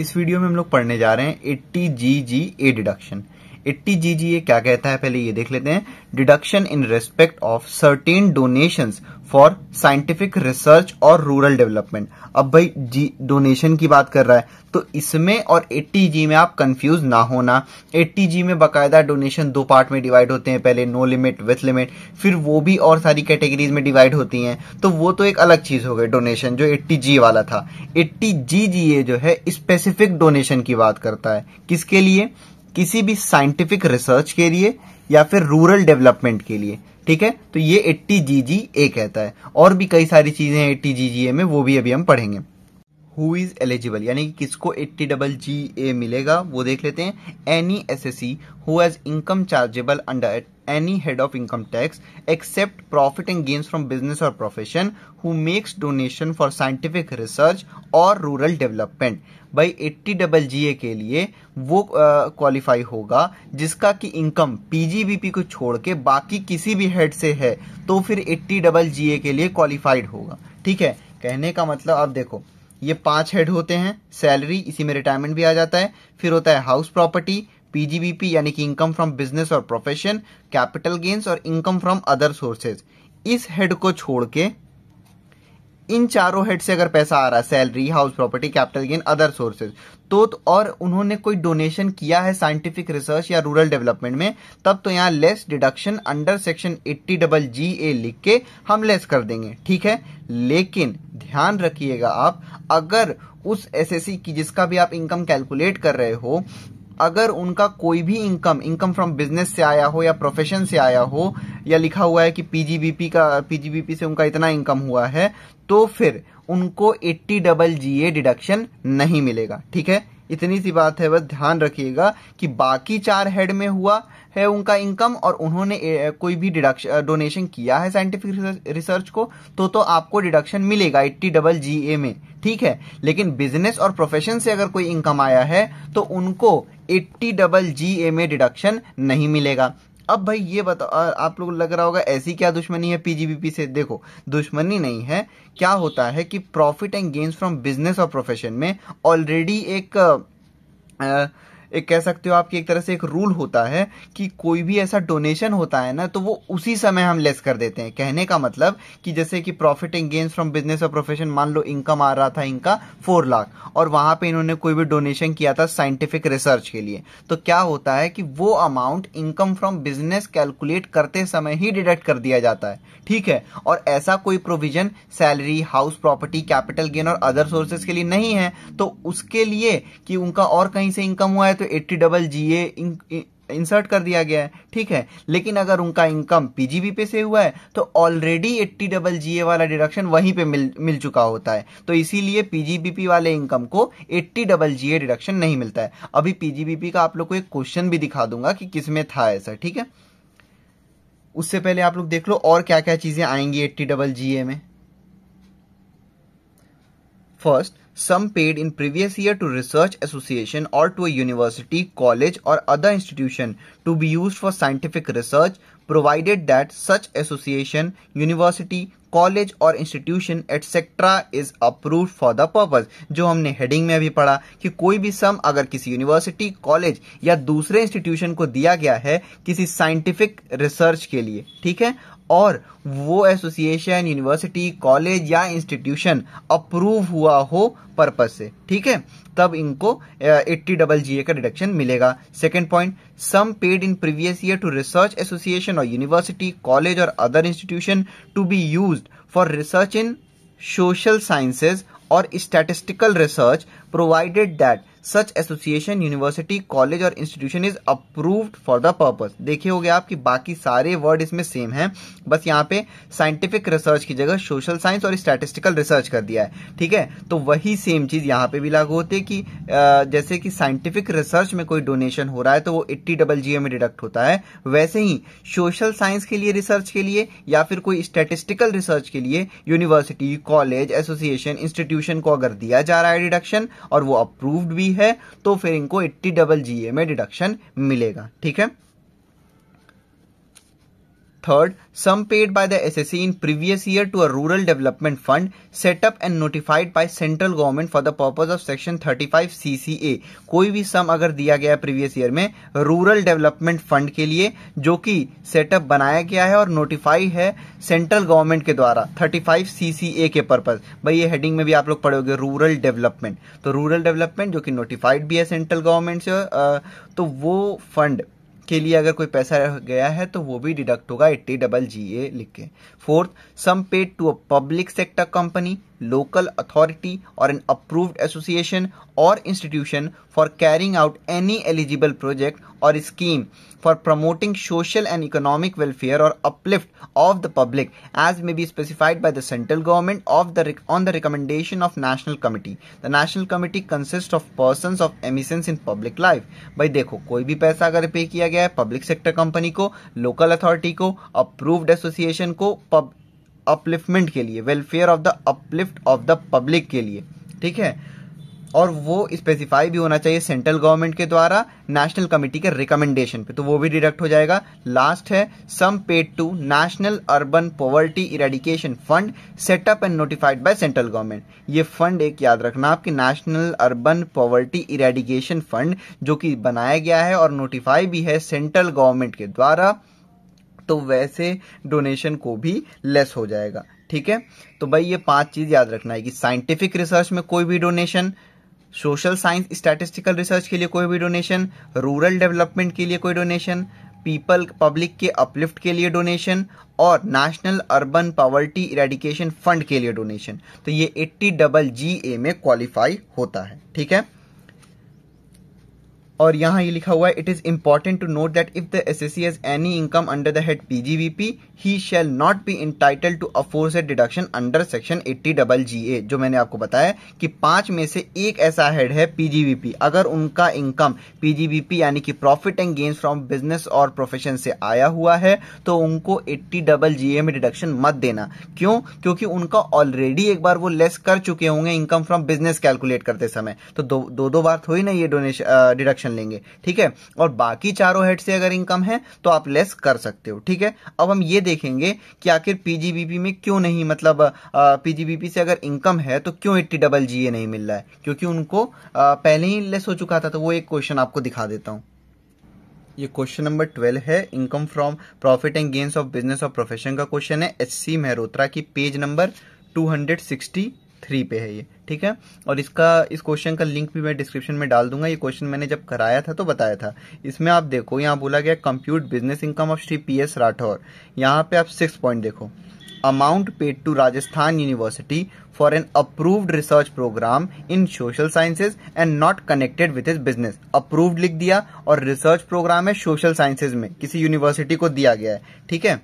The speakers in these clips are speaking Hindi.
इस वीडियो में हम लोग पढ़ने जा रहे हैं eighty G G A deduction eighty G G A क्या कहता है पहले ये देख लेते हैं deduction in respect of certain donation for scientific research और रूरल डेवलपमेंट अब भाई जी डोनेशन की बात कर रहा है तो इसमें और एट्टी जी में आप कंफ्यूज ना होना एट्टी जी में बकायदा डोनेशन दो पार्ट में डिवाइड होते हैं पहले नो लिमिट विथ लिमिट फिर वो भी और सारी कैटेगरीज में डिवाइड होती हैं तो वो तो एक अलग चीज हो गई डोनेशन जो एट्टी जी वाला था एट्टी जी जी ए जो है स्पेसिफिक डोनेशन की बात करता है किसके लिए किसी भी साइंटिफिक रिसर्च के लिए या फिर रूरल डेवलपमेंट के लिए ठीक है तो ये एट्टी जी जी ए कहता है और भी कई सारी चीजें एट्टी जी जी ए में वो भी अभी हम पढ़ेंगे हु इज एलिजिबल यानी कि किसको एट्टी डबल जी ए मिलेगा वो देख लेते हैं any assessee who has income chargeable under any head of income tax except profit and gains from business और profession who makes donation for scientific research और रूरल डेवलपमेंट भाई एट्टी डबल जी ए के लिए वो क्वालिफाई uh, होगा जिसका कि इनकम पीजीबीपी को छोड़ के बाकी किसी भी हेड से है तो फिर एट्टी डबल जी ए के लिए क्वालिफाइड होगा ठीक है कहने का मतलब आप देखो ये पांच हेड होते हैं सैलरी इसी में रिटायरमेंट भी आ जाता है फिर होता है हाउस प्रॉपर्टी पीजीबीपी यानी कि इनकम फ्रॉम बिजनेस और प्रोफेशन कैपिटल गेन्स और इनकम फ्रॉम अदर सोर्सेज इस हेड को छोड़ के इन चारों हेड से अगर पैसा आ रहा है salary house property capital gain other sources तो, और उन्होंने कोई डोनेशन किया है साइंटिफिक रिसर्च या रूरल डेवलपमेंट में तब तो यहाँ less deduction under section eighty double G A लिख के हम लेस कर देंगे ठीक है लेकिन ध्यान रखिएगा आप अगर उस एसएससी की जिसका भी आप इनकम कैलकुलेट कर रहे हो अगर उनका कोई भी इनकम इनकम फ्रॉम बिजनेस से आया हो या प्रोफेशन से आया हो या लिखा हुआ है कि पीजीबीपी का पीजीबीपी से उनका इतना इनकम हुआ है तो फिर उनको eighty double G A deduction नहीं मिलेगा ठीक है इतनी सी बात है बस ध्यान रखिएगा कि बाकी चार हेड में हुआ है उनका इनकम और उन्होंने कोई भी डिडक्शन डोनेशन किया है साइंटिफिक रिसर्च को तो तो आपको डिडक्शन मिलेगा एट्टी डबल जी ए में ठीक है लेकिन बिजनेस और प्रोफेशन से अगर कोई इनकम आया है तो उनको एट्टी डबल जी ए में डिडक्शन नहीं मिलेगा अब भाई ये बता आप लोग लग रहा होगा ऐसी क्या दुश्मनी है पीजीबीपी से देखो दुश्मनी नहीं है क्या होता है कि profit and gains from business और प्रोफेशन में ऑलरेडी एक आ, एक कह सकते हो आपकी एक तरह से एक रूल होता है कि कोई भी ऐसा डोनेशन होता है ना तो वो उसी समय हम लेस कर देते हैं कहने का मतलब कि जैसे कि profit and gains from business और प्रोफेशन मान लो इनकम आ रहा था इनका फोर लाख और वहां पे इन्होंने कोई भी डोनेशन किया था साइंटिफिक रिसर्च के लिए तो क्या होता है कि वो amount income from business calculate करते समय ही डिडक्ट कर दिया जाता है ठीक है और ऐसा कोई provision salary house property capital gain और अदर सोर्सेज के लिए नहीं है तो उसके लिए कि उनका और कहीं से इनकम हुआ है तो तो eighty double G A insert कर दिया गया है ठीक है लेकिन अगर उनका इनकम पीजीबी पे से हुआ है तो ऑलरेडी एट्टी डबल जी वाला डिडक्शन वहीं पे मिल मिल चुका होता है तो इसीलिए पीजीबीपी वाले इनकम को एट्टी डबल जी डिडक्शन नहीं मिलता है अभी पीजीबीपी का आप लोग को एक क्वेश्चन भी दिखा दूंगा कि किसमें था ऐसा ठीक है उससे पहले आप लोग देख लो और क्या क्या चीजें आएंगी एट्टी डबल जी में First, some paid in previous year to research association or to a university, college or other institution to be used for scientific research provided that such association, university, college और institution etcetera is approved for the purpose जो हमने हेडिंग में भी पढ़ा कि कोई भी सम अगर किसी यूनिवर्सिटी कॉलेज या दूसरे इंस्टीट्यूशन को दिया गया है किसी साइंटिफिक रिसर्च के लिए ठीक है और वो एसोसिएशन यूनिवर्सिटी कॉलेज या इंस्टीट्यूशन अप्रूव हुआ हो पर्पज से ठीक है तब इनको एट्टी डबल जी ए का डिडक्शन मिलेगा second point sum paid in previous year to research association और यूनिवर्सिटी कॉलेज और other institution to be used for research in social sciences और statistical research provided that such association university college और institution is approved for the purpose देखिए हो गया आपकी बाकी सारे वर्ड इसमें सेम है बस यहाँ पे साइंटिफिक रिसर्च की जगह सोशल साइंस और स्टैटिस्टिकल रिसर्च कर दिया है ठीक है तो वही सेम चीज यहाँ पे भी लागू होती है कि जैसे कि साइंटिफिक रिसर्च में कोई डोनेशन हो रहा है तो वो एट्टी डबल जीओ में डिडक्ट होता है वैसे ही सोशल साइंस के लिए रिसर्च के लिए या फिर कोई स्टेटिस्टिकल रिसर्च के लिए यूनिवर्सिटी कॉलेज एसोसिएशन इंस्टीट्यूशन को अगर दिया जा रहा है डिडक्शन और वो अप्रूव्ड भी है तो फिर इनको एट्टी डबल जी ए में डिडक्शन मिलेगा ठीक है Third, some paid by the SSE in previous year to a rural development fund set up and notified by central government for the purpose of section 35 CCA. कोई भी सम अगर दिया गया प्रीवियस ईयर में रूरल डेवलपमेंट फंड के लिए जो कि सेटअप बनाया गया है और नोटिफाई है सेंट्रल गवर्नमेंट के द्वारा थर्टी 35 सीसीए के पर्पज भाई ये हेडिंग में भी आप लोग पढ़ोगे रूरल डेवलपमेंट तो रूरल डेवलपमेंट जो कि नोटिफाइड भी है सेंट्रल गवर्नमेंट से तो वो फंड के लिए अगर कोई पैसा गया है तो वो भी डिडक्ट होगा एट्टी डबल जी ए लिख के fourth sum paid to a public sector company local authority or an approved association or institution for carrying out any eligible project or scheme for promoting social and economic welfare or uplift of the public as may be specified by the central government of the on the recommendation of national committee the national committee consists of persons of emissions in public life भाई देखो कोई भी पैसा अगर पे किया गया है पब्लिक सेक्टर कंपनी को लोकल अथॉरिटी को अप्रूव्ड एसोसिएशन को पब अपलिफ्टमेंट के लिए welfare of the uplift of the public के लिए ठीक है और वो स्पेसिफाई भी होना चाहिए सेंट्रल गवर्नमेंट के द्वारा नेशनल कमिटी के रिकमेंडेशन पे तो वो भी डिडक्ट हो जाएगा लास्ट है sum paid to national urban poverty eradication fund setup and notified by central government ये फंड एक याद रखना आपके national urban poverty eradication fund जो कि बनाया गया है और नोटिफाई भी है सेंट्रल गवर्नमेंट के द्वारा तो वैसे डोनेशन को भी लेस हो जाएगा ठीक है तो भाई ये पांच चीज याद रखना है कि साइंटिफिक रिसर्च में कोई भी donation social science statistical research के लिए कोई भी डोनेशन रूरल डेवलपमेंट के लिए कोई डोनेशन पीपल पब्लिक के अपलिफ्ट के लिए डोनेशन और national urban poverty eradication fund के लिए डोनेशन तो ये एट्टी डबल जी ए में क्वालिफाई होता है ठीक है और यहाँ ये लिखा हुआ है it is important to note that if the C as any income under the head P he shall not be entitle to add deduction under section eighty double G A जो मैंने आपको बताया कि पांच में से एक ऐसा हेड है पीजीबीपी अगर उनका इनकम पीजीबीपी यानी कि profit and gains from business और प्रोफेशन से आया हुआ है तो उनको एट्टी डबल जी ए में डिडक्शन मत देना क्यों क्योंकि उनका ऑलरेडी एक बार वो लेस कर चुके होंगे इनकम फ्रॉम बिजनेस कैलकुलेट करते समय तो दो दो, दो बार थोड़ी ना ये डोनेशन डिडक्शन डिडक्शन लेंगे ठीक है और बाकी चारों हेड से अगर इनकम है तो आप लेस कर सकते हो ठीक है अब हम ये देखेंगे कि आखिर पीजीबीपी में क्यों नहीं मतलब पीजीबीपी से अगर इनकम है तो क्यों एट्टी डबल जी नहीं मिल रहा है क्योंकि उनको आ, पहले ही लेस हो चुका था तो वो एक क्वेश्चन आपको दिखा देता हूं ये क्वेश्चन नंबर ट्वेल्व है income from profit and gains of business और प्रोफेशन का क्वेश्चन है एस सी की पेज नंबर टू थ्री पे है ये ठीक है और इसका इस क्वेश्चन का लिंक भी मैं डिस्क्रिप्शन में डाल दूंगा ये क्वेश्चन मैंने जब कराया था तो बताया था इसमें आप देखो यहाँ बोला गया compute business income of Shri P Rathore यहाँ पे आप सिक्स पॉइंट देखो amount paid to Rajasthan university for an approve research program in social sciences and not connected with his business approved लिख दिया और रिसर्च प्रोग्राम है सोशल साइंसेज में किसी यूनिवर्सिटी को दिया गया है ठीक है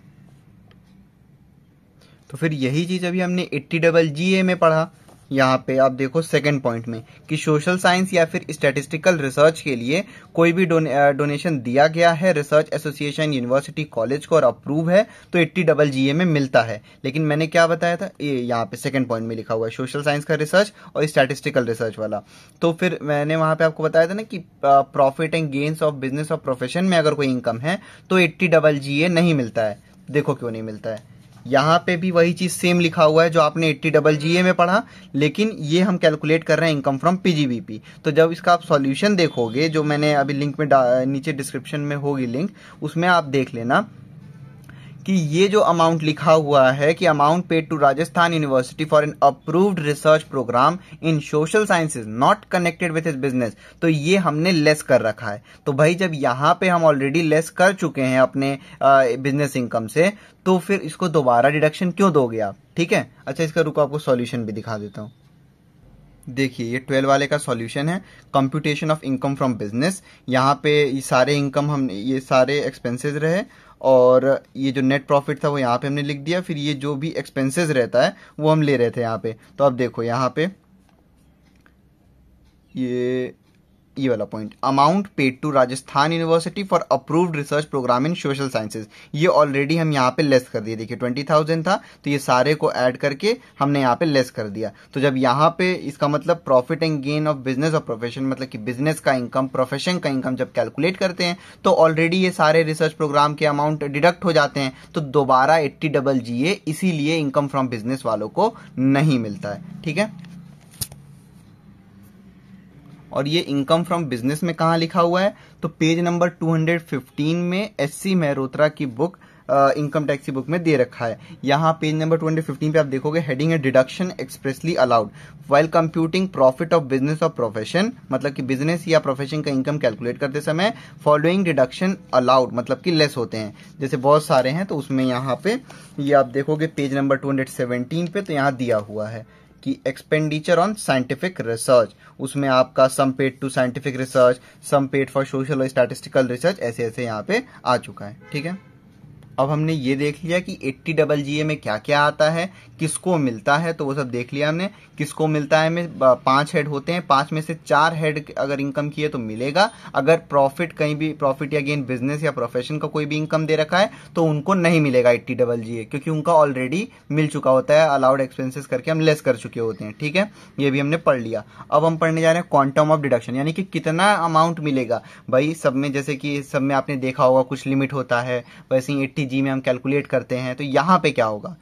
तो फिर यही चीज़ अभी हमने एट्टी डबल जी ए में पढ़ा यहाँ पे आप देखो सेकंड पॉइंट में कि सोशल साइंस या फिर स्टैटिस्टिकल रिसर्च के लिए कोई भी डोनेशन uh, दिया गया है रिसर्च एसोसिएशन यूनिवर्सिटी कॉलेज को और अप्रूव है तो एट्टी डबल जी में मिलता है लेकिन मैंने क्या बताया था ये यहाँ पे सेकंड पॉइंट में लिखा हुआ है सोशल साइंस का रिसर्च और स्टैटिस्टिकल रिसर्च वाला तो फिर मैंने वहां पे आपको बताया था ना कि profit and gains of business और प्रोफेशन में अगर कोई इनकम है तो एट्टी डबल जी नहीं मिलता है देखो क्यों नहीं मिलता है यहाँ पे भी वही चीज़ सेम लिखा हुआ है जो आपने एट्टी डबल जी ए में पढ़ा लेकिन ये हम कैलकुलेट कर रहे हैं इनकम फ्रॉम पीजीबीपी तो जब इसका आप सॉल्यूशन देखोगे जो मैंने अभी लिंक में नीचे डिस्क्रिप्शन में होगी लिंक उसमें आप देख लेना कि ये जो अमाउंट लिखा हुआ है कि amount paid to Rajasthan university for an approved research program in social sciences not connected with his business तो ये हमने लेस कर रखा है तो भाई जब यहां पे हम ऑलरेडी लेस कर चुके हैं अपने बिजनेस इनकम से तो फिर इसको दोबारा डिडक्शन क्यों दोगे आप ठीक है अच्छा इसका रुको आपको सॉल्यूशन भी दिखा देता हूं देखिए ये ट्वेल्व वाले का सॉल्यूशन है computation of income from business यहाँ पे ये सारे इनकम हम ये सारे एक्सपेंसेस रहे और ये जो नेट प्रॉफिट था वो यहाँ पे हमने लिख दिया फिर ये जो भी एक्सपेंसेस रहता है वो हम ले रहे थे यहाँ पे तो अब देखो यहाँ पे ये ये वाला point amount paid to Rajasthan university for approved research program in social sciences ये ऑलरेडी हम यहाँ पे लेस कर दिए देखिए ट्वेंटी थाउजेंड था तो ये सारे को ऐड करके हमने यहाँ पे लेस कर दिया तो जब यहाँ पे इसका मतलब profit and gain of business और प्रोफेशन मतलब कि बिजनेस का इनकम प्रोफेशन का इनकम जब कैलकुलेट करते हैं तो ऑलरेडी ये सारे रिसर्च प्रोग्राम के अमाउंट डिडक्ट हो जाते हैं तो दोबारा एट्टी डबल जी इसीलिए इनकम फ्रॉम बिजनेस वालों को नहीं मिलता है ठीक है और ये इनकम फ्रॉम बिजनेस में कहा लिखा हुआ है तो पेज नंबर 215 में एस सी मेहरोत्रा की बुक इनकम टैक्स की बुक में दे रखा है यहाँ पेज नंबर 215 पे आप देखोगे हेडिंग है deduction expressly allowed while computing profit of business और प्रोफेशन मतलब कि बिजनेस या प्रोफेशन का इनकम कैलकुलेट करते समय फॉलोइंग डिडक्शन अलाउड मतलब कि लेस होते हैं जैसे बहुत सारे हैं तो उसमें यहाँ पे ये यह आप देखोगे पेज नंबर टू पे तो यहाँ दिया हुआ है कि एक्सपेंडिचर ऑन साइंटिफिक रिसर्च उसमें आपका sum paid to scientific research sum paid for social और स्टैटिस्टिकल रिसर्च ऐसे ऐसे यहाँ पे आ चुका है ठीक है अब हमने ये देख लिया कि एट्टी डबल जी में क्या क्या आता है किसको मिलता है तो वो सब देख लिया हमने किसको मिलता है में पांच हेड होते हैं पांच में से चार हेड अगर इनकम की है तो मिलेगा अगर प्रॉफिट कहीं भी प्रॉफिट या गेन बिजनेस या प्रोफेशन का कोई भी इनकम दे रखा है तो उनको नहीं मिलेगा एट्टी डबल जी क्योंकि उनका ऑलरेडी मिल चुका होता है अलाउड एक्सपेंसिस करके हम लेस कर चुके होते हैं ठीक है ये भी हमने पढ़ लिया अब हम पढ़ने जा रहे हैं क्वांटम ऑफ डिडक्शन यानी कि कितना अमाउंट मिलेगा भाई सब में जैसे कि सब में आपने देखा होगा कुछ लिमिट होता है वैसे ही एट्टी जी में हम कैलकुलेट करते हैं तो यहाँ पे क्या होगा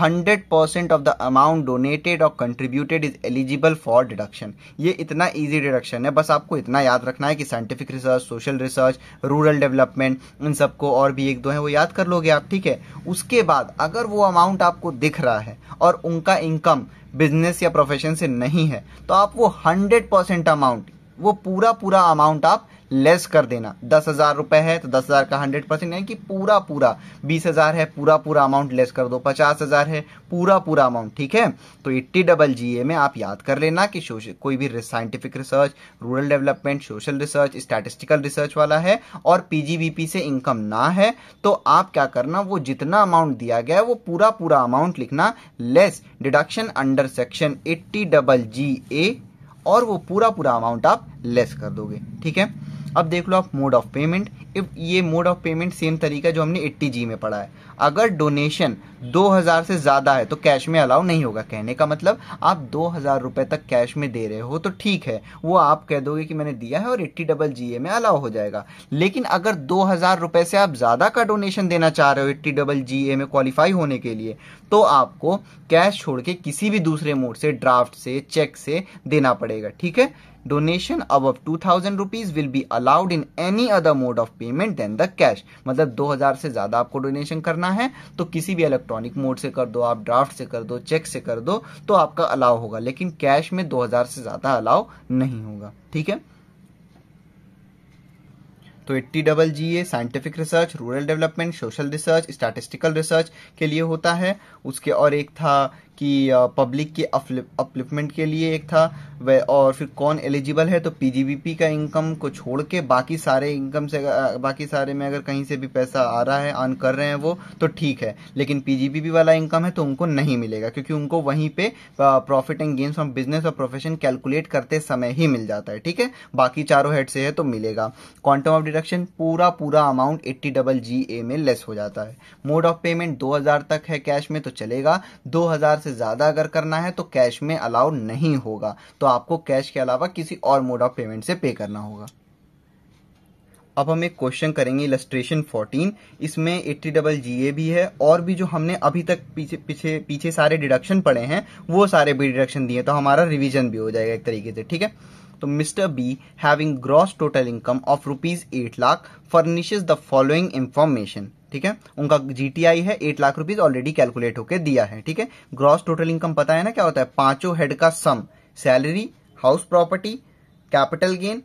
100% ऑफ द अमाउंट डोनेटेड और contributed is eligible for deduction ये इतना इजी डिडक्शन है बस आपको इतना याद रखना है कि scientific research social research rural development इन सबको और भी एक दो है वो याद कर लोगे आप ठीक है उसके बाद अगर वो अमाउंट आपको दिख रहा है और उनका इनकम बिजनेस या प्रोफेशन से नहीं है तो आप वो हंड्रेड परसेंट अमाउंट वो पूरा पूरा अमाउंट आप लेस कर देना दस हज़ार रुपए है तो दस हज़ार का हंड्रेड परसेंट यानी कि पूरा पूरा बीस हज़ार है पूरा पूरा अमाउंट लेस कर दो पचास हज़ार है पूरा पूरा अमाउंट ठीक है तो एट्टी डबल जी ए में आप याद कर लेना कि कोई भी scientific research rural development social research statistical research वाला है और पीजीबीपी से इनकम ना है तो आप क्या करना वो जितना अमाउंट दिया गया है वो पूरा पूरा अमाउंट लिखना less deduction under section eighty double G A और वो पूरा पूरा अमाउंट आप लेस कर दोगे ठीक है अब देख लो आप मोड ऑफ पेमेंट ये मोड ऑफ पेमेंट सेम तरीका जो हमने एट्टी जी में पढ़ा है अगर डोनेशन 2000 से ज़्यादा है तो कैश में अलाउ नहीं होगा कहने का मतलब आप दो रुपए तक कैश में दे रहे हो तो ठीक है वो आप कह दोगे कि मैंने दिया है और एट्टी डबल जी ए में अलाउ हो जाएगा लेकिन अगर दो रुपए से आप ज़्यादा का डोनेशन देना चाह रहे हो एट्टी डबल जी ए में क्वालिफाई होने के लिए तो आपको कैश छोड़ के किसी भी दूसरे मोड से ड्राफ्ट से चेक से देना पड़ेगा ठीक है डोनेशन अब two thousand rupees will be allowed in any other mode of payment than the cash मतलब दो हजार से ज्यादा आपको डोनेशन करना है तो किसी भी इलेक्ट्रॉनिक मोड से कर दो आप ड्राफ्ट से कर दो चेक से कर दो तो आपका अलाउ होगा लेकिन कैश में दो हजार से ज्यादा अलाउ नहीं होगा ठीक है तो eighty double G A scientific research rural development social research statistical research के लिए होता है उसके और एक था कि पब्लिक के अपलिपमेंट के लिए एक था वह और फिर कौन एलिजिबल है तो पीजीबीपी का इनकम को छोड़ के बाकी सारे इनकम से बाकी सारे में अगर कहीं से भी पैसा आ रहा है अर्न कर रहे हैं वो तो ठीक है लेकिन पीजीबीपी वाला इनकम है तो उनको नहीं मिलेगा क्योंकि उनको वहीं पे profit and gains from business और प्रोफेशन कैलकुलेट करते समय ही मिल जाता है ठीक है बाकी चारों हेड से है तो मिलेगा क्वांटम ऑफ डिडक्शन पूरा पूरा amount eighty double G A में लेस हो जाता है मोड ऑफ पेमेंट दो तक है कैश में तो चलेगा दो से ज़्यादा अगर करना है तो कैश में अलाउ नहीं होगा तो आपको कैश के अलावा किसी और मोड ऑफ पेमेंट से पे करना होगा अब हम एक क्वेश्चन करेंगे इलस्ट्रेशन 14 इसमें एट्टी डबल जी भी है और भी जो हमने अभी तक पीछे पीछे पीछे सारे डिडक्शन पड़े हैं वो सारे भी डिडक्शन दिए तो हमारा रिवीजन भी हो जाएगा एक तरीके से ठीक है तो mister B having gross total income of rupees eight lakh furnishes the following information ठीक है उनका जीटीआई है eight lakh rupees already calculate होकर दिया है ठीक है ग्रॉस टोटल इनकम पता है ना क्या होता है पांचों हेड का sum salary house property capital gain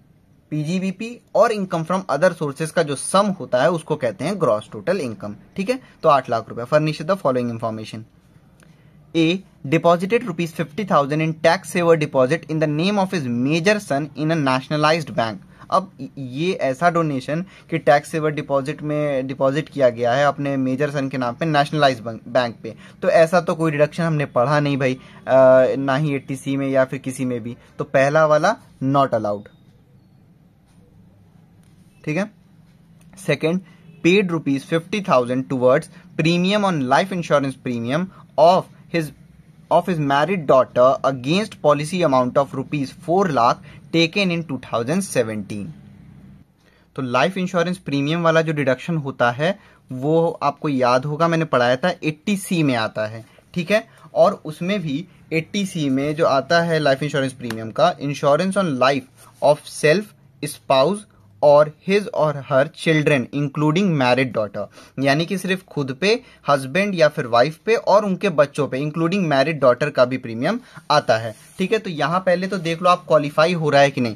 PGBP और इनकम फ्रॉम अदर सोर्सेज का जो सम होता है उसको कहते हैं ग्रॉस टोटल इनकम ठीक है तो आठ लाख रुपए furnish the following information deposited rupees fifty thousand in tax saver deposit in the name of his major son in a nationalise bank अब ये ऐसा डोनेशन कि टैक्स सेवर डिपॉजिट में डिपॉजिट किया गया है अपने मेजर सन के नाम पे नेशनलाइज बैंक पे तो ऐसा तो कोई डिडक्शन हमने पढ़ा नहीं भाई आ, ना ही एटीसी में या फिर किसी में भी तो पहला वाला नॉट अलाउड ठीक है second paid rupees fifty thousand towards premium on life insurance premium of his of his married daughter against policy amount of rupees 4 lakh taken in 2017 तो लाइफ इंश्योरेंस प्रीमियम वाला जो डिडक्शन होता है वो आपको याद होगा मैंने पढ़ाया था 80 सी में आता है ठीक है और उसमें भी एट्टी सी में जो आता है लाइफ इंश्योरेंस प्रीमियम का insurance on life of self spouse और हिज और her children including married daughter यानी कि सिर्फ खुद पे हस्बैंड या फिर वाइफ पे और उनके बच्चों पे इंक्लूडिंग मैरिड डॉटर का भी प्रीमियम आता है ठीक है तो यहाँ पहले तो देख लो आप क्वालिफाई हो रहा है कि नहीं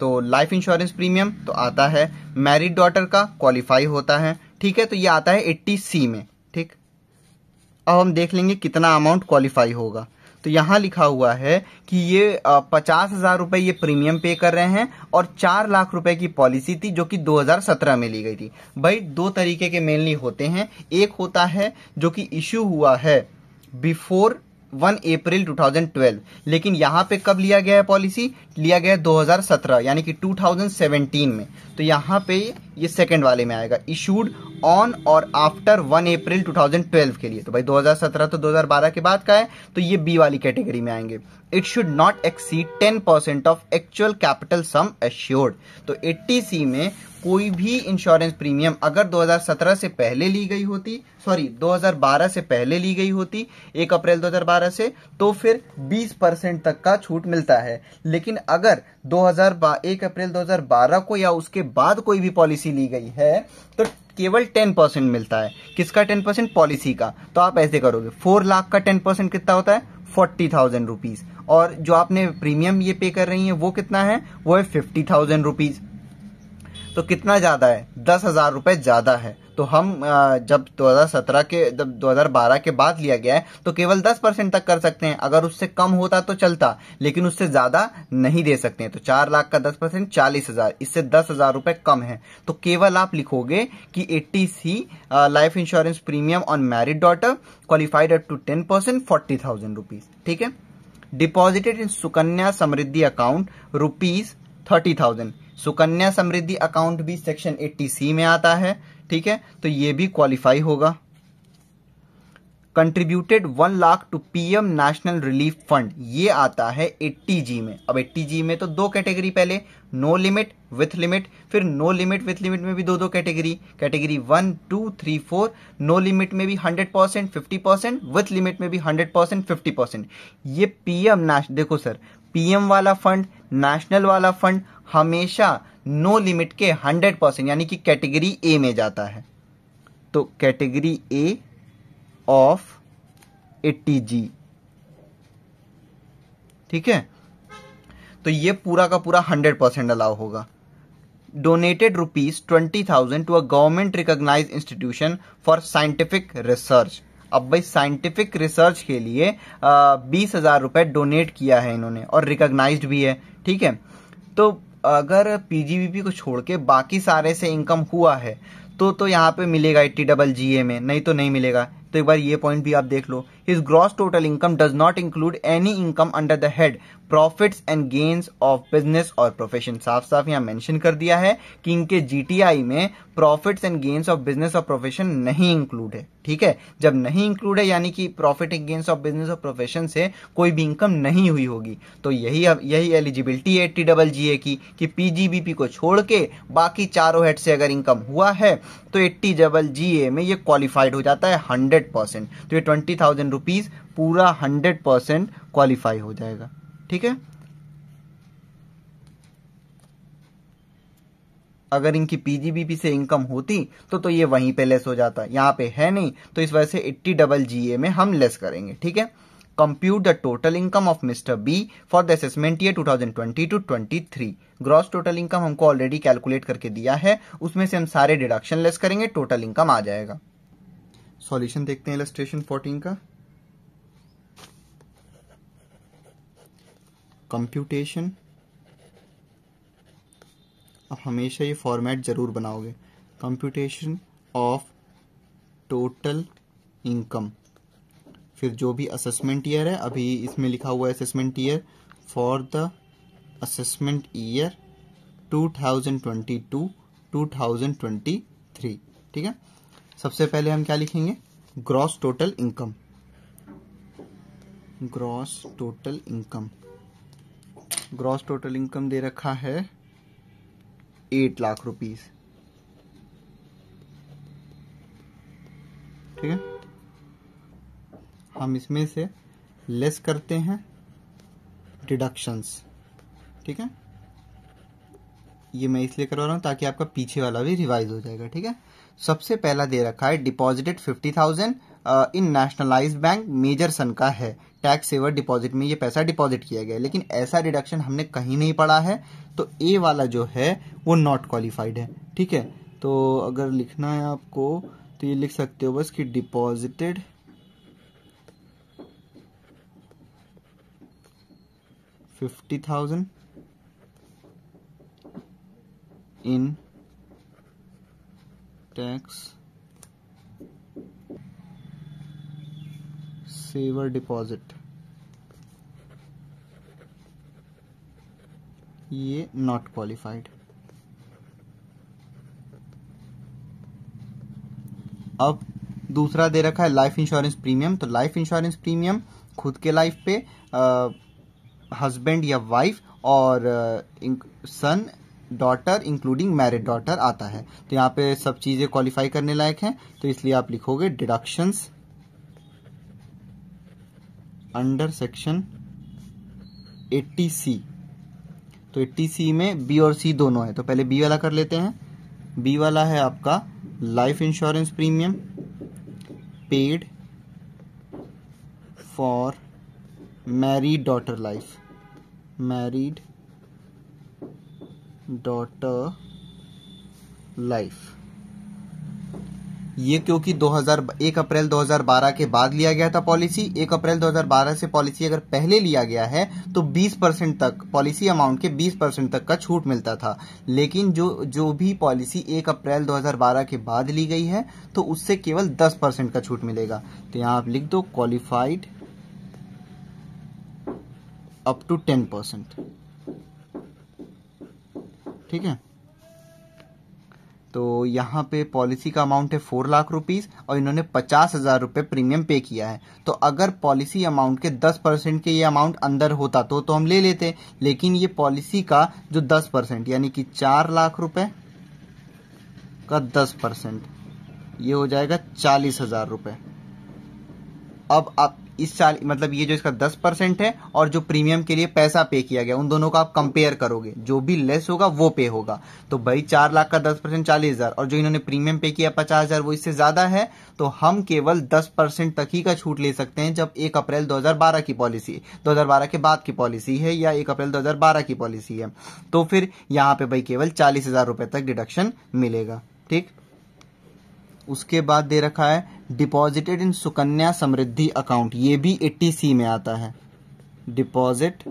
तो लाइफ इंश्योरेंस प्रीमियम तो आता है मैरिड डॉटर का क्वालिफाई होता है ठीक है तो ये आता है एट्टी सी में ठीक अब हम देख लेंगे कितना अमाउंट क्वालिफाई होगा तो यहाँ लिखा हुआ है कि ये पचास हजार रुपये ये प्रीमियम पे कर रहे हैं और चार लाख रुपए की पॉलिसी थी जो कि 2017 में ली गई थी भाई दो तरीके के मेनली होते हैं एक होता है जो कि इश्यू हुआ है बिफोर वन अप्रैल 2012 लेकिन यहाँ पे कब लिया गया है पॉलिसी लिया गया है 2017 यानी कि 2017 में तो यहाँ पे ये सेकंड वाले में आएगा इशूड ऑन और आफ्टर 1 अप्रैल 2012 के लिए तो भाई 2017 तो 2012 के बाद का है तो ये बी वाली कैटेगरी में आएंगे it should not exceed 10 percent of actual capital sum assured तो 80 सी में कोई भी इंश्योरेंस प्रीमियम अगर 2017 से पहले ली गई होती सॉरी 2012 से पहले ली गई होती 1 अप्रैल 2012 से तो फिर 20 परसेंट तक का छूट मिलता है लेकिन अगर 2000 एक अप्रैल 2012 को या उसके बाद कोई भी पॉलिसी ली गई है तो केवल टेन परसेंट मिलता है किसका टेन परसेंट पॉलिसी का तो आप ऐसे करोगे फोर लाख का टेन परसेंट कितना होता है फोर्टी थाउजेंड रुपीज और जो आपने प्रीमियम ये पे कर रही है वो कितना है वो है फिफ्टी थाउजेंड रुपीज तो कितना ज़्यादा है दस हज़ार रुपये ज़्यादा है तो हम जब 2017 के जब 2012 के बाद लिया गया है तो केवल 10 परसेंट तक कर सकते हैं अगर उससे कम होता तो चलता लेकिन उससे ज़्यादा नहीं दे सकते हैं तो चार लाख का 10 परसेंट चालीस हज़ार इससे दस हज़ार रुपए कम है तो केवल आप लिखोगे कि eighty C life insurance premium on married daughter qualified up to ten percent forty thousand rupees ठीक है deposited in Sukanya Samriddhi account rupees thirty thousand Sukanya Samriddhi account भी सेक्शन 80 सी में आता है ठीक है तो ये भी क्वालिफाई होगा contributed one lakh to PM national relief fund ये आता है 80 जी में अब 80 जी में तो दो कैटेगरी पहले नो लिमिट विथ लिमिट फिर नो लिमिट विथ लिमिट में भी दो दो category category one two three four no limit में भी 100 percent fifty percent with limit में भी 100 परसेंट फिफ्टी परसेंट ये पीएम नेश देखो सर पीएम वाला फंड नेशनल वाला फंड हमेशा नो लिमिट के 100 परसेंट यानी कि कैटेगरी ए में जाता है तो कैटेगरी ए ऑफ 80 जी ठीक है तो ये पूरा का पूरा 100 परसेंट अलाउ होगा donated rupees twenty thousand to a government recognise institution for scientific research अब भाई साइंटिफिक रिसर्च के लिए बीस हजार रुपए डोनेट किया है इन्होंने और रिकोगनाइज भी है ठीक है तो अगर पीजीबीपी को छोड़ के बाकी सारे से इनकम हुआ है तो तो यहाँ पे मिलेगा एट्टी डबल जी ए में नहीं तो नहीं मिलेगा तो एक बार ये पॉइंट भी आप देख लो his gross total income does not include any income under the head profits and gains of business और प्रोफेशन साफ साफ यहाँ मेंशन कर दिया है कि इनके जीटीआई में profits and gains of business और प्रोफेशन नहीं इंक्लूड है ठीक है जब नहीं इंक्लूड है यानी कि profit and gains of business और प्रोफेशन से कोई भी इनकम नहीं हुई होगी तो यही यही एलिजिबिलिटी है टी डबल जी ए की कि पीजीबीपी को छोड़ के बाकी चारों हेड से अगर इनकम हुआ है तो एट्टी डबल जी ए में ये क्वालिफाइड हो जाता है हंड्रेड परसेंट तो ये ट्वेंटी थाउजेंड रुपीज़ पूरा हंड्रेड परसेंट क्वालिफाई हो जाएगा ठीक है अगर इनकी पीजीबीपी से इनकम होती तो तो ये वहीं पे लेस हो जाता यहां पे है नहीं तो इस वजह से एट्टी डबल जी में हम लेस करेंगे ठीक है compute the total income of mister B for the assessment year 2020 thousand to 23. Gross total income हमको ऑलरेडी कैलकुलेट करके दिया है उसमें से हम सारे डिडक्शन लेस करेंगे टोटल इनकम आ जाएगा सॉल्यूशन देखते हैं इलेस्ट्रेशन 14 का कंप्यूटेशन आप हमेशा ये फॉर्मेट ज़रूर बनाओगे कंप्यूटेशन ऑफ टोटल इनकम फिर जो भी असेसमेंट ईयर है अभी इसमें लिखा हुआ है assessment year for the assessment year 2022 2023 ठीक है सबसे पहले हम क्या लिखेंगे gross total income gross total income gross total income दे रखा है एट लाख रुपीज ठीक है हम इसमें से लेस करते हैं डिडक्शंस ठीक है ये मैं इसलिए करवा रहा हूं ताकि आपका पीछे वाला भी रिवाइज हो जाएगा ठीक है सबसे पहला दे रखा है deposited fifty thousand in nationalise bank major son का है टैक्स सेवर डिपॉजिट में ये पैसा डिपॉजिट किया गया लेकिन ऐसा डिडक्शन हमने कहीं नहीं पढ़ा है तो ए वाला जो है वो नॉट क्वालिफाइड है ठीक है तो अगर लिखना है आपको तो ये लिख सकते हो बस कि deposited fifty thousand in tax saver deposit ये नॉट क्वालिफाइड अब दूसरा दे रखा है लाइफ इंश्योरेंस प्रीमियम तो लाइफ इंश्योरेंस प्रीमियम खुद के लाइफ पे हस्बैंड या वाइफ और son daughter including married daughter आता है तो यहां पे सब चीजें क्वालिफाई करने लायक हैं तो इसलिए आप लिखोगे डिडक्शंस अंडर सेक्शन 80 सी तो एट्टी सी में बी और सी दोनों है तो पहले बी वाला कर लेते हैं बी वाला है आपका life insurance premium paid for married daughter life married daughter life ये क्योंकि 2000 एक अप्रैल 2012 के बाद लिया गया था पॉलिसी 1 अप्रैल 2012 से पॉलिसी अगर पहले लिया गया है तो 20 परसेंट तक पॉलिसी अमाउंट के 20 परसेंट तक का छूट मिलता था लेकिन जो जो भी पॉलिसी 1 अप्रैल 2012 के बाद ली गई है तो उससे केवल 10 परसेंट का छूट मिलेगा तो यहाँ आप लिख दो qualified up to ten percent ठीक है तो यहाँ पे पॉलिसी का अमाउंट है फोर लाख रुपीज़ और इन्होंने पचास हज़ार रुपये प्रीमियम पे किया है तो अगर पॉलिसी अमाउंट के दस परसेंट के ये अमाउंट अंदर होता तो तो हम ले लेते लेकिन ये पॉलिसी का जो दस परसेंट यानी कि चार लाख रुपए का दस परसेंट ये हो जाएगा चालीस हज़ार रुपये अब आप इस साल मतलब ये जो इसका दस परसेंट है और जो प्रीमियम के लिए पैसा पे किया गया उन दोनों का आप कंपेयर करोगे जो भी लेस होगा वो पे होगा तो भाई चार लाख का दस परसेंट चालीस हजार और जो इन्होंने प्रीमियम पे किया पचास हजार वो इससे ज्यादा है तो हम केवल दस परसेंट तक ही का छूट ले सकते हैं जब एक अप्रैल दो की पॉलिसी दो के बाद की पॉलिसी है या एक अप्रैल दो की पॉलिसी है तो फिर यहाँ पे भाई केवल चालीस हजार रुपए तक डिडक्शन मिलेगा ठीक उसके बाद दे रखा है deposited in Sukanya Samriddhi account ये भी एट्टी सी में आता है डिपॉजिट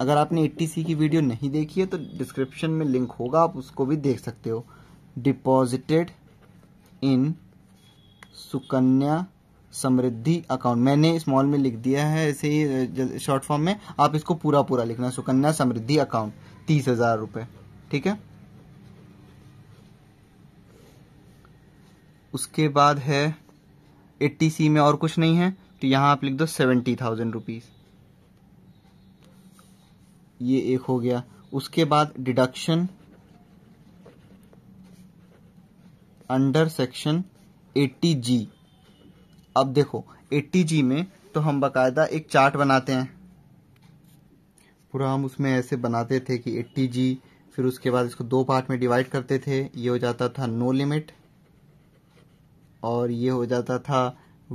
अगर आपने एट्टी सी की वीडियो नहीं देखी है तो डिस्क्रिप्शन में लिंक होगा आप उसको भी देख सकते हो deposited in Sukanya Samriddhi account मैंने स्मॉल में लिख दिया है ऐसे ही शॉर्ट फॉर्म में आप इसको पूरा पूरा लिखना सुकन्या समृद्धि अकाउंट तीस हजार रुपये ठीक है उसके बाद है एट्टी सी में और कुछ नहीं है तो यहाँ आप लिख दो सेवेंटी थाउजेंड रुपीज़ ये एक हो गया उसके बाद deduction under section eighty G अब देखो एट्टी जी में तो हम बकायदा एक चार्ट बनाते हैं पूरा हम उसमें ऐसे बनाते थे कि एट्टी जी फिर उसके बाद इसको दो पार्ट में डिवाइड करते थे ये हो जाता था नो लिमिट और ये हो जाता था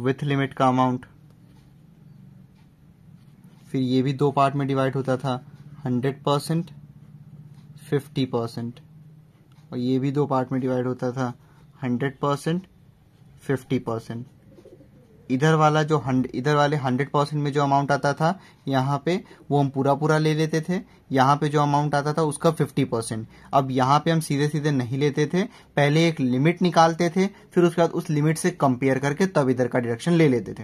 विथ लिमिट का अमाउंट फिर ये भी दो पार्ट में डिवाइड होता था हंड्रेड परसेंट फिफ्टी परसेंट और ये भी दो पार्ट में डिवाइड होता था हंड्रेड परसेंट फिफ्टी परसेंट इधर वाला जो हंड इधर वाले हंड्रेड परसेंट में जो अमाउंट आता था यहाँ पे वो हम पूरा पूरा ले लेते थे यहाँ पे जो अमाउंट आता था उसका फिफ्टी परसेंट अब यहाँ पे हम सीधे सीधे नहीं लेते थे पहले एक लिमिट निकालते थे फिर उसके बाद उस लिमिट से कंपेयर करके तब इधर का डिडक्शन ले लेते थे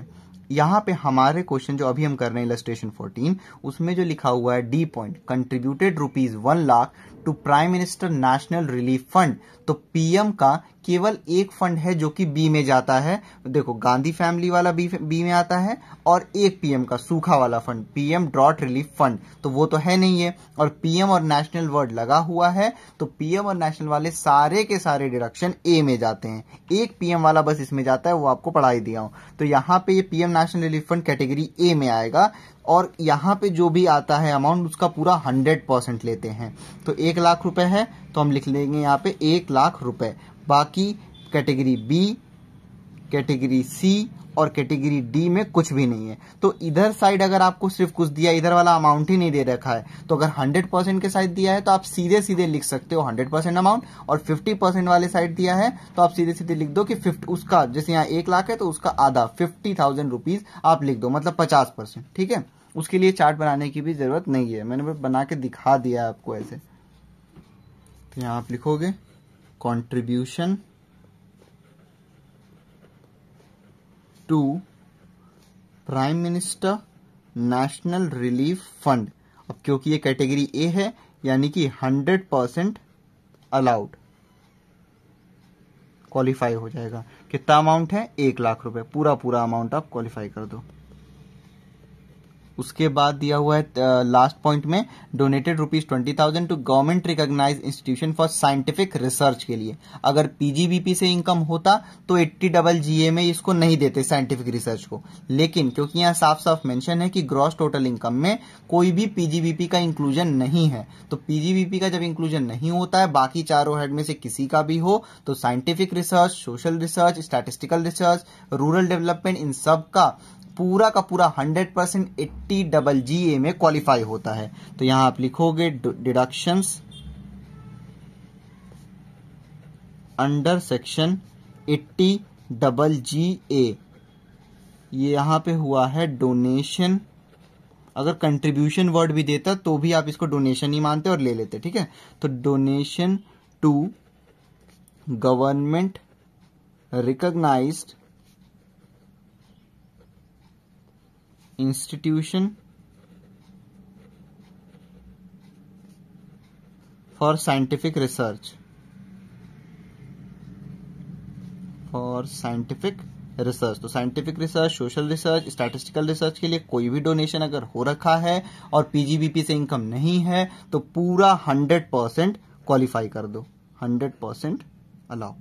यहाँ पे हमारे क्वेश्चन जो अभी हम कर रहे हैं इलेस्ट्रेशन फोर्टीन उसमें जो लिखा हुआ है D point contributed rupees one lakh to prime minister national relief fund तो पीएम का केवल एक फंड है जो कि बी में जाता है देखो गांधी फैमिली वाला बी बी में आता है और एक पीएम का सूखा वाला fund PM drought relief fund तो वो तो है नहीं है और पीएम और नेशनल वर्ड लगा हुआ है तो पीएम और नेशनल वाले सारे के सारे डिडक्शन ए में जाते हैं एक पीएम वाला बस इसमें जाता है वो आपको पढ़ाई दिया हूं तो यहाँ पे ये PM national relief fund category A में आएगा और यहाँ पे जो भी आता है अमाउंट उसका पूरा हंड्रेड परसेंट लेते हैं तो एक लाख रुपए है तो हम लिख लेंगे यहाँ पे एक लाख रुपए बाकी कैटेगरी बी कैटेगरी सी और कैटेगरी डी में कुछ भी नहीं है तो इधर साइड अगर आपको सिर्फ कुछ दिया इधर वाला अमाउंट ही नहीं दे रखा है तो अगर 100 परसेंट के साइड दिया है तो आप सीधे सीधे लिख सकते हो 100 परसेंट अमाउंट और 50 परसेंट वाले साइड दिया है तो आप सीधे सीधे लिख दो कि फिफ्ट उसका जैसे यहाँ एक लाख है तो उसका आधा फिफ्टी थाउजेंड रुपीज आप लिख दो मतलब पचास परसेंट ठीक है उसके लिए चार्ट बनाने की भी जरूरत नहीं है मैंने बना के दिखा दिया आपको ऐसे तो यहाँ आप लिखोगे contribution to prime minister national relief fund अब क्योंकि ये कैटेगरी ए है यानी कि 100 परसेंट अलाउड क्वालिफाई हो जाएगा कितना अमाउंट है एक लाख रुपए पूरा पूरा अमाउंट आप क्वालिफाई कर दो उसके बाद दिया हुआ है लास्ट पॉइंट में donated rupees twenty thousand to government recognise institution for scientific research के लिए अगर पीजीबीपी से इनकम होता तो एट्टी डबल जी में इसको नहीं देते साइंटिफिक रिसर्च को लेकिन क्योंकि यहाँ साफ साफ मेंशन है कि ग्रॉस टोटल इनकम में कोई भी पीजीबीपी का इंक्लूजन नहीं है तो पीजीबीपी का जब इंक्लूजन नहीं होता है बाकी चारों हेड में से किसी का भी हो तो scientific research social research statistical research rural development इन सब का पूरा का पूरा 100 percent eighty double G A में क्वालिफाई होता है तो यहां आप लिखोगे deductions under section eighty double G A ये यहां पे हुआ है डोनेशन अगर कंट्रीब्यूशन वर्ड भी देता तो भी आप इसको डोनेशन ही मानते और ले लेते ठीक है तो donation to government recognised institution for scientific research for scientific research तो scientific research social research statistical research के लिए कोई भी डोनेशन अगर हो रखा है और पीजीबीपी से इनकम नहीं है तो पूरा हंड्रेड परसेंट क्वालिफाई कर दो हंड्रेड परसेंट अलाउ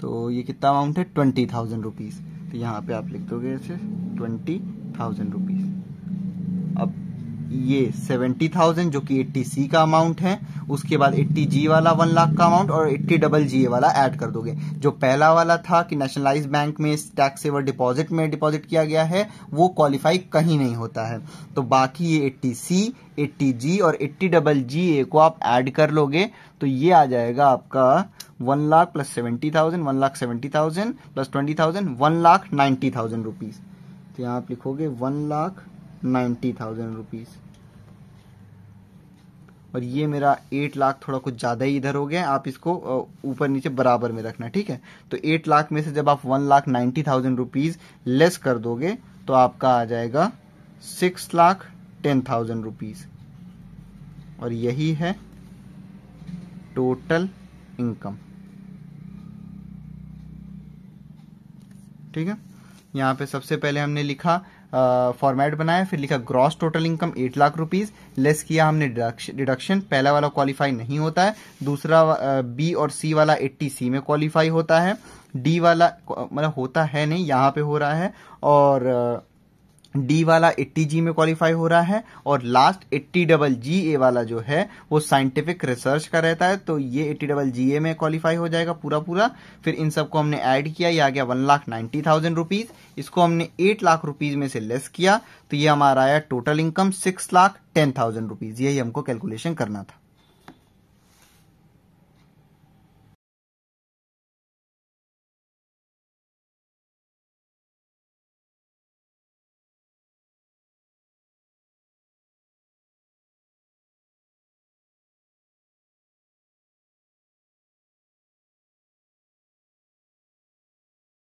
तो ये कितना अमाउंट है ट्वेंटी थाउजेंड रुपीज तो यहाँ पे आप लिख दोगे ऐसे ट्वेंटी थाउजेंड रुपीज़ अब ये सेवेंटी थाउजेंड जो कि एट्टी सी का अमाउंट है उसके बाद एट्टी जी वाला वन लाख का अमाउंट और एट्टी डबल जी ए वाला ऐड कर दोगे जो पहला वाला था कि नेशनलाइज बैंक में टैक्स सेवर डिपॉजिट में डिपॉजिट किया गया है वो क्वालिफाई कहीं नहीं होता है तो बाकी ये एट्टी सी एट्टी जी और एट्टी डबल जी ए को आप ऐड कर लोगे तो ये आ जाएगा आपका one lakh plus seventy thousand one lakh seventy thousand plus twenty thousand one lakh ninety thousand rupees तो यहाँ आप लिखोगे one lakh ninety thousand rupees और ये मेरा एट लाख थोड़ा कुछ ज़्यादा ही इधर हो गया आप इसको ऊपर नीचे बराबर में रखना ठीक है तो एट लाख में से जब आप one lakh ninety thousand rupees less कर दोगे तो आपका आ जाएगा six lakh ten thousand rupees और यही है टोटल इनकम ठीक है यहां पे सबसे पहले हमने लिखा फॉर्मेट बनाया फिर लिखा gross total income eight lakh rupees less किया हमने डिडक्शन पहला वाला क्वालिफाई नहीं होता है दूसरा बी और सी वाला एट्टी सी में क्वालिफाई होता है डी वाला मतलब होता है नहीं यहाँ पे हो रहा है और डी वाला 80 जी में क्वालिफाई हो रहा है और लास्ट 80 डबल जी ए वाला जो है वो साइंटिफिक रिसर्च का रहता है तो ये 80 डबल जी ए में क्वालिफाई हो जाएगा पूरा पूरा फिर इन सबको हमने ऐड किया ये आ गया one lakh ninety thousand rupees इसको हमने एट लाख रुपीज में से लेस किया तो ये हमारा आया total income six lakh ten thousand rupees यही हमको कैलकुलेशन करना था